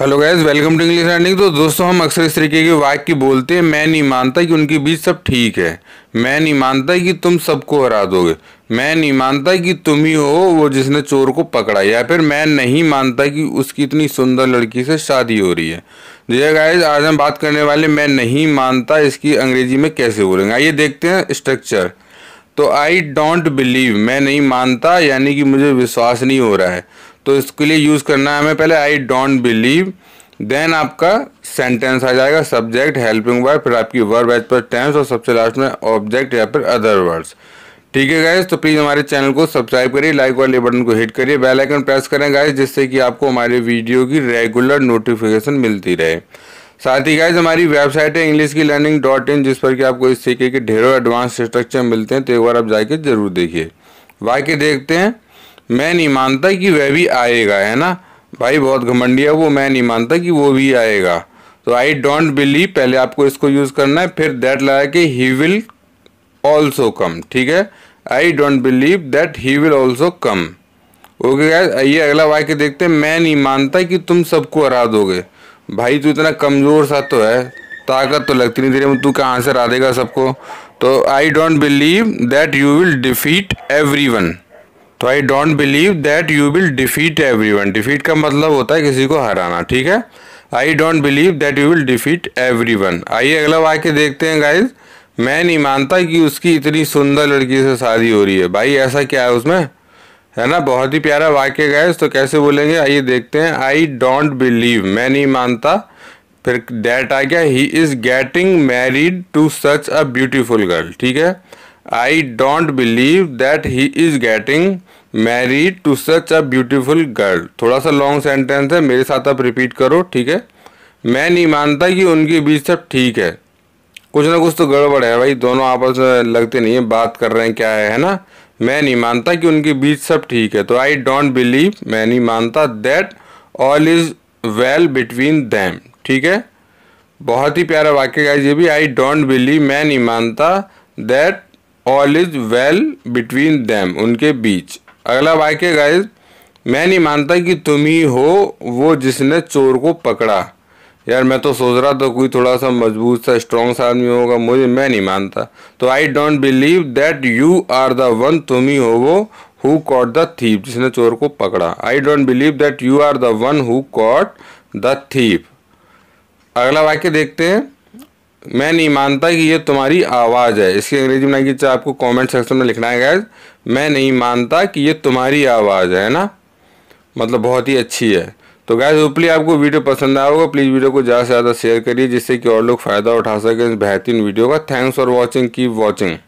Hello guys welcome to English learning तो दोस्तों हम अक्सर इस तरीके के वाक्य बोलते हैं मैं नहीं मानता कि उनके बीच सब ठीक है मैं नहीं मानता कि तुम सबको हरा दोगे मैं नहीं मानता कि तुम ही हो वो जिसने चोर को पकड़ा या फिर मैं नहीं मानता कि उसकी इतनी सुंदर लड़की से शादी हो रही है जी गायज हाँ आज हम बात करने वाले मैं नहीं मानता इसकी अंग्रेजी में कैसे बोलेंगे आइए देखते हैं स्ट्रक्चर तो आई डोंट बिलीव मैं नहीं मानता यानी कि मुझे विश्वास नहीं हो रहा है तो इसके लिए यूज़ करना है हमें पहले आई डोंट बिलीव देन आपका सेंटेंस आ जाएगा सब्जेक्ट हेल्पिंग वर्ब फिर आपकी वर्ब एज पर टेंस और सबसे लास्ट में ऑब्जेक्ट या फिर अदर वर्ड्स ठीक है गाइज तो प्लीज़ हमारे चैनल को सब्सक्राइब करिए लाइक वाले बटन को हिट करिए बेल आइकन प्रेस करें गाइज जिससे कि आपको हमारे वीडियो की रेगुलर नोटिफिकेशन मिलती रहे साथ ही गाइज हमारी वेबसाइट है इंग्लिश की लर्निंग डॉट इन जिस पर कि आपको इस सीखे के ढेरों एडवांस स्ट्रक्चर मिलते हैं तो एक बार आप जाके जरूर देखिए वाक्य देखते हैं मैं नहीं मानता कि वह भी आएगा है ना भाई बहुत घमंडिया वो मैं नहीं मानता कि वो भी आएगा तो आई डोंट बिलीव पहले आपको इसको यूज़ करना है फिर दैट लगा के ही विल ऑल्सो कम ठीक है I don't believe that he will also come okay guys आइए अगला वाक्य देखते हैं मैं नहीं मानता कि तुम सबको हरा दोगे भाई तू इतना कमज़ोर सा तो है ताकत तो लगती नहीं तेरे में तू कहाँ से हरा देगा सबको तो I don't believe that you will defeat everyone तो I don't believe that you will defeat everyone defeat का मतलब होता है किसी को हराना ठीक है I don't believe that you will defeat everyone आइए अगला वाक्य देखते हैं गाइज मैं नहीं मानता कि उसकी इतनी सुंदर लड़की से शादी हो रही है भाई ऐसा क्या है उसमें है ना बहुत ही प्यारा वाक्य गाइज तो कैसे बोलेंगे आइए देखते हैं आई डोंट बिलीव मैं नहीं मानता फिर डैट आ गया he is getting married to such a beautiful girl ठीक है I don't believe that he is getting married to such a beautiful girl. थोड़ा सा लॉन्ग सेंटेंस है मेरे साथ आप रिपीट करो ठीक है मैं नहीं मानता कि उनके बीच सब ठीक है कुछ ना कुछ तो गड़बड़ है भाई दोनों आपस में लगते नहीं है बात कर रहे हैं क्या है है ना मैं नहीं मानता कि उनके बीच सब ठीक है तो आई डोंट बिलीव मैं नहीं मानता that all is well between them ठीक है बहुत ही प्यारा वाक्य गाइज ये भी आई डोंट बिलीव मैं नहीं मानता that all is well between them उनके बीच अगला वाक्य गाइज मैं नहीं मानता कि तुम ही हो वो जिसने चोर को पकड़ा यार मैं तो सोच रहा था कोई थोड़ा सा मजबूत सा स्ट्रॉन्ग सा आदमी होगा मुझे मैं नहीं मानता तो I don't believe that you are the one तुम ही हो वो हु कॉट द थीप जिसने चोर को पकड़ा I don't believe that you are the one who caught the thief अगला वाक्य देखते हैं मैं नहीं मानता कि ये तुम्हारी आवाज़ है इसकी अंग्रेजी में नहीं आपको कमेंट सेक्शन में लिखना है गैज मैं नहीं मानता कि ये तुम्हारी आवाज़ है ना मतलब बहुत ही अच्छी है तो गैज ओपली आपको वीडियो पसंद आया होगा प्लीज़ वीडियो को ज़्यादा से ज़्यादा शेयर करिए जिससे कि और लोग फ़ायदा उठा सकें इस बेहतरीन वीडियो का thanks for watching keep watching